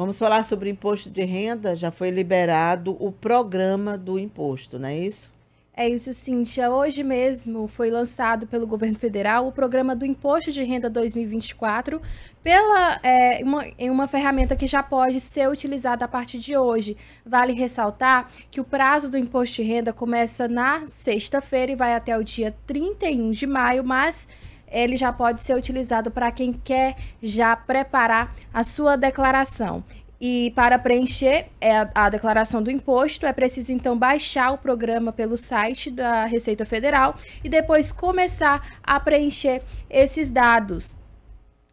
Vamos falar sobre imposto de renda. Já foi liberado o programa do imposto, não é isso? É isso, Cíntia. Hoje mesmo foi lançado pelo governo federal o programa do Imposto de Renda 2024, pela, é, uma, em uma ferramenta que já pode ser utilizada a partir de hoje. Vale ressaltar que o prazo do imposto de renda começa na sexta-feira e vai até o dia 31 de maio, mas ele já pode ser utilizado para quem quer já preparar a sua declaração. E para preencher é, a declaração do imposto, é preciso então baixar o programa pelo site da Receita Federal e depois começar a preencher esses dados.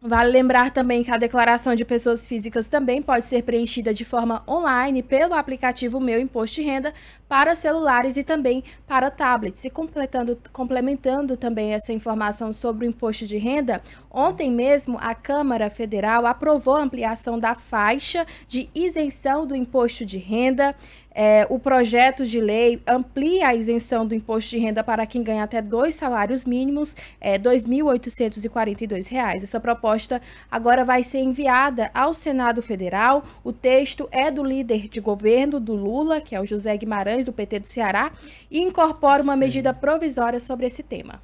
Vale lembrar também que a declaração de pessoas físicas também pode ser preenchida de forma online pelo aplicativo Meu Imposto de Renda para celulares e também para tablets. E completando, complementando também essa informação sobre o imposto de renda, ontem mesmo a Câmara Federal aprovou a ampliação da faixa de isenção do imposto de renda. É, o projeto de lei amplia a isenção do imposto de renda para quem ganha até dois salários mínimos, é, R$ 2.842. Essa proposta agora vai ser enviada ao Senado Federal. O texto é do líder de governo do Lula, que é o José Guimarães do PT do Ceará e incorpora uma medida provisória sobre esse tema.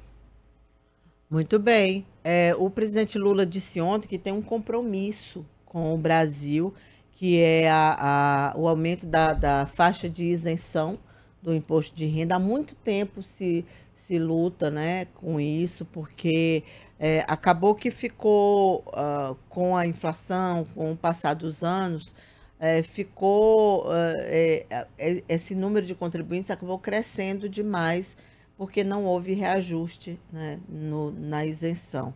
Muito bem. É, o presidente Lula disse ontem que tem um compromisso com o Brasil, que é a, a, o aumento da, da faixa de isenção do imposto de renda. Há muito tempo se, se luta né, com isso, porque é, acabou que ficou uh, com a inflação, com o passar dos anos, é, ficou é, é, é, esse número de contribuintes acabou crescendo demais porque não houve reajuste né, no, na isenção.